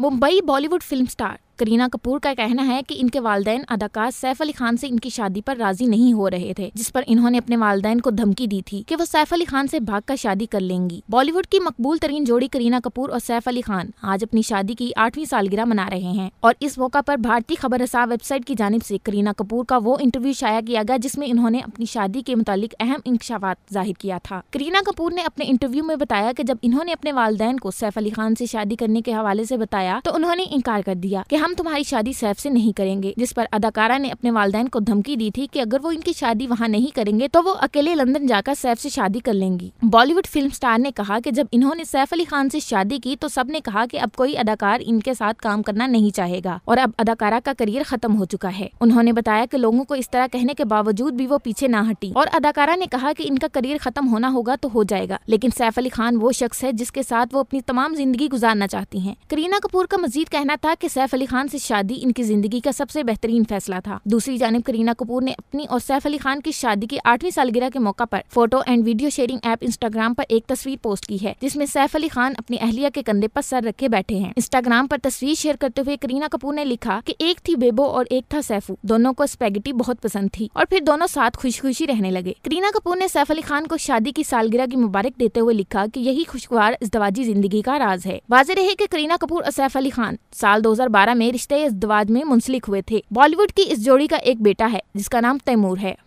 Mumbai Bollywood film star Kareena Kapoor का कहना है कि इनके वालदे अदाकार सैफ अली खान से इनकी शादी पर राजी नहीं हो रहे थे जिस पर इन्होंने अपने वालदे को धमकी दी थी कि वो सैफ अली खान से भाग कर शादी कर लेंगी बॉलीवुड की मकबूल तरीन जोड़ी करीना कपूर और सैफ अली खान आज अपनी शादी की आठवीं सालगिरह मना रहे हैं और इस मौका पर भारतीय खबर रसा वेबसाइट की जानब ऐसी करीना कपूर का वो इंटरव्यू शाया किया गया जिसमें इन्होंने अपनी शादी के मुतालिक अहम इंकशाफात जाहिर किया था करीना कपूर ने अपने इंटरव्यू में बताया कि जब इन्होंने अपने वालदेन को सैफ अली खान से शादी करने के हवाले से बताया तो उन्होंने इनकार कर दिया कि हम हम तुम्हारी शादी सैफ से नहीं करेंगे जिस पर अदाकारा ने अपने वालदेन को धमकी दी थी कि अगर वो इनकी शादी वहाँ नहीं करेंगे तो वो अकेले लंदन जाकर सैफ से शादी कर लेंगी बॉलीवुड फिल्म स्टार ने कहा कि जब इन्होंने सैफ अली खान से शादी की तो सब ने कहा कि अब कोई अदाकार इनके साथ काम करना नहीं चाहेगा और अब अदाकारा का करियर खत्म हो चुका है उन्होंने बताया की लोगों को इस तरह कहने के बावजूद भी वो पीछे न हटी और अदाकारा ने कहा की इनका करियर खत्म होना होगा तो हो जाएगा लेकिन सैफ अली खान वो शख्स है जिसके साथ वो अपनी तमाम जिंदगी गुजारना चाहती है करीना कपूर का मजीद कहना था की सैफ अली खान खान से शादी इनकी जिंदगी का सबसे बेहतरीन फैसला था दूसरी जानब करीना कपूर ने अपनी और सैफ अली खान की शादी की आठवीं सालगिरह के मौका पर photo and video sharing app Instagram पर एक तस्वीर पोस्ट की है जिसमें सैफ अली खान अपनी अहलिया के कंधे पर सर रखे बैठे हैं इंस्टाग्राम पर तस्वीर शेयर करते हुए करीना कपूर ने लिखा की एक थी बेबो और एक था सैफू दोनों को स्पेगेटी बहुत पसंद थी और फिर दोनों साथ खुशी खुशी रहने लगे करीना कपूर ने सैफ अली खान को शादी की सालगिरह की मुबारक देते हुए लिखा की यही खुशगवार इस दवाजी जिंदगी का राज है वाजे रहे की करीना कपूर और सैफ अली खान साल दो में रिश्ते इस विवाद में मुंसलिक हुए थे बॉलीवुड की इस जोड़ी का एक बेटा है जिसका नाम तैमूर है